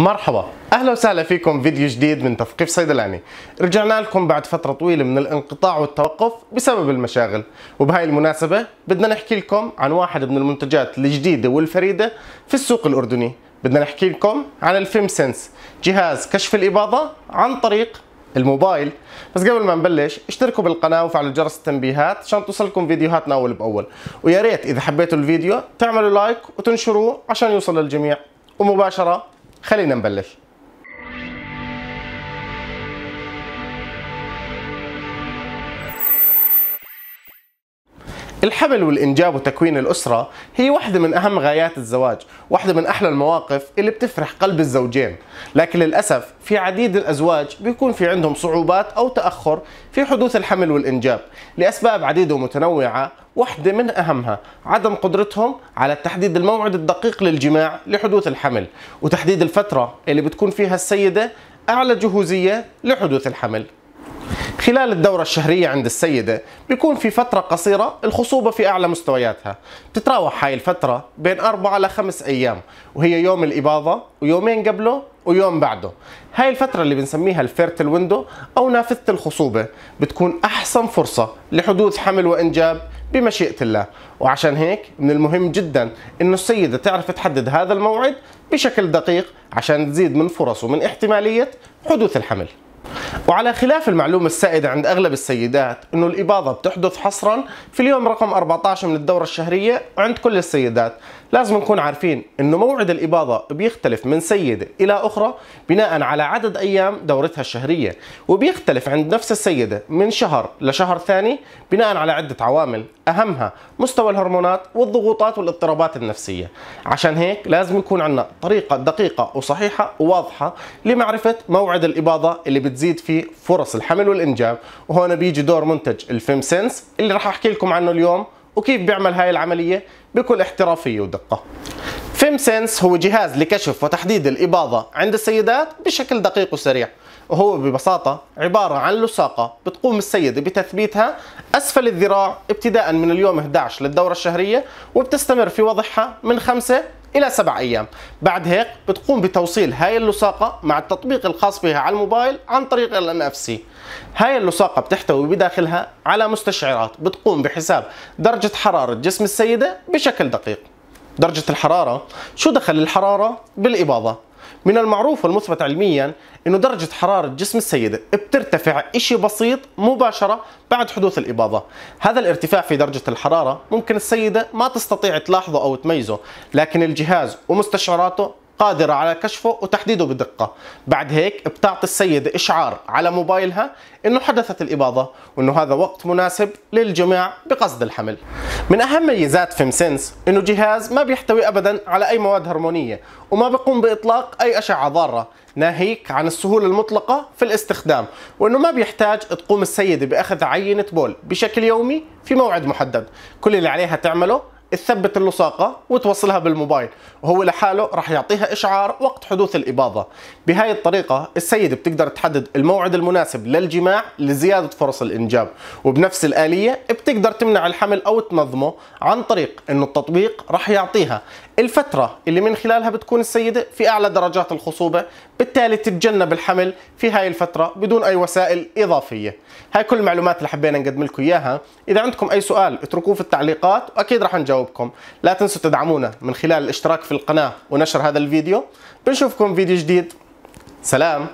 مرحبا اهلا وسهلا فيكم فيديو جديد من تثقيف صيدلاني رجعنا لكم بعد فتره طويله من الانقطاع والتوقف بسبب المشاغل وبهاي المناسبه بدنا نحكي لكم عن واحد من المنتجات الجديده والفريده في السوق الاردني بدنا نحكي لكم عن الفيم سنس جهاز كشف الاباضه عن طريق الموبايل بس قبل ما نبلش اشتركوا بالقناة وفعلوا جرس التنبيهات عشان توصلكم فيديوهاتنا أول بأول ويا ريت إذا حبيتوا الفيديو تعملوا لايك وتنشروه عشان يوصل للجميع ومباشرة خلينا نبلش الحمل والإنجاب وتكوين الأسرة هي واحدة من أهم غايات الزواج واحدة من أحلى المواقف اللي بتفرح قلب الزوجين لكن للأسف في عديد الأزواج بيكون في عندهم صعوبات أو تأخر في حدوث الحمل والإنجاب لأسباب عديدة ومتنوعة واحدة من أهمها عدم قدرتهم على تحديد الموعد الدقيق للجماع لحدوث الحمل وتحديد الفترة اللي بتكون فيها السيدة أعلى جهوزية لحدوث الحمل خلال الدورة الشهرية عند السيدة بيكون في فترة قصيرة الخصوبة في أعلى مستوياتها بتتراوح هاي الفترة بين أربعة لخمس أيام وهي يوم الإباضة ويومين قبله ويوم بعده هاي الفترة اللي بنسميها الفيرتل ويندو أو نافذة الخصوبة بتكون أحسن فرصة لحدوث حمل وإنجاب بمشيئة الله وعشان هيك من المهم جدا أن السيدة تعرف تحدد هذا الموعد بشكل دقيق عشان تزيد من فرص ومن احتمالية حدوث الحمل وعلى خلاف المعلومة السائدة عند أغلب السيدات أنه الإباضة بتحدث حصرا في اليوم رقم 14 من الدورة الشهرية وعند كل السيدات لازم نكون عارفين أنه موعد الإباضة بيختلف من سيدة إلى أخرى بناء على عدد أيام دورتها الشهرية وبيختلف عند نفس السيدة من شهر لشهر ثاني بناء على عدة عوامل أهمها مستوى الهرمونات والضغوطات والاضطرابات النفسية عشان هيك لازم يكون عندنا طريقة دقيقة وصحيحة وواضحة لمعرفة موعد الإباضة اللي بتزيد في فرص الحمل والإنجاب وهون بيجي دور منتج الفيم سنس اللي راح أحكي لكم عنه اليوم وكيف بيعمل هاي العملية بكل احترافية ودقة فيم سنس هو جهاز لكشف وتحديد الإباضة عند السيدات بشكل دقيق وسريع وهو ببساطة عبارة عن لصاقة بتقوم السيدة بتثبيتها أسفل الذراع ابتداء من اليوم 11 للدورة الشهرية وبتستمر في وضعها من 5 الى سبع ايام بعد هيك بتقوم بتوصيل هاي اللصاقه مع التطبيق الخاص بها على الموبايل عن طريق ال اف سي هاي اللصاقه بتحتوي بداخلها على مستشعرات بتقوم بحساب درجه حراره جسم السيده بشكل دقيق درجه الحراره شو دخل الحراره بالاباضه من المعروف والمثبت علميا انه درجة حرارة جسم السيدة بترتفع شيء بسيط مباشرة بعد حدوث الإباضة هذا الارتفاع في درجة الحرارة ممكن السيدة ما تستطيع تلاحظه أو تميزه لكن الجهاز ومستشعراته قادرة على كشفه وتحديده بدقة بعد هيك بتعطي السيدة إشعار على موبايلها أنه حدثت الإباضة وأنه هذا وقت مناسب للجماع بقصد الحمل من أهم ميزات فيمسنس أنه جهاز ما بيحتوي أبدا على أي مواد هرمونية وما بيقوم بإطلاق أي أشعة ضارة ناهيك عن السهولة المطلقة في الاستخدام وأنه ما بيحتاج تقوم السيدة بأخذ عينة بول بشكل يومي في موعد محدد كل اللي عليها تعمله تثبت اللصاقه وتوصلها بالموبايل وهو لحاله راح يعطيها اشعار وقت حدوث الاباضه بهاي الطريقه السيده بتقدر تحدد الموعد المناسب للجماع لزياده فرص الانجاب وبنفس الاليه بتقدر تمنع الحمل او تنظمه عن طريق انه التطبيق راح يعطيها الفتره اللي من خلالها بتكون السيده في اعلى درجات الخصوبه بالتالي تتجنب الحمل في هاي الفتره بدون اي وسائل اضافيه هاي كل المعلومات اللي حبينا نقدم لكم اياها اذا عندكم اي سؤال اتركوه في التعليقات واكيد راح نجاوب جاوبكم لا تنسوا تدعمونا من خلال الاشتراك في القناة ونشر هذا الفيديو بنشوفكم فيديو جديد سلام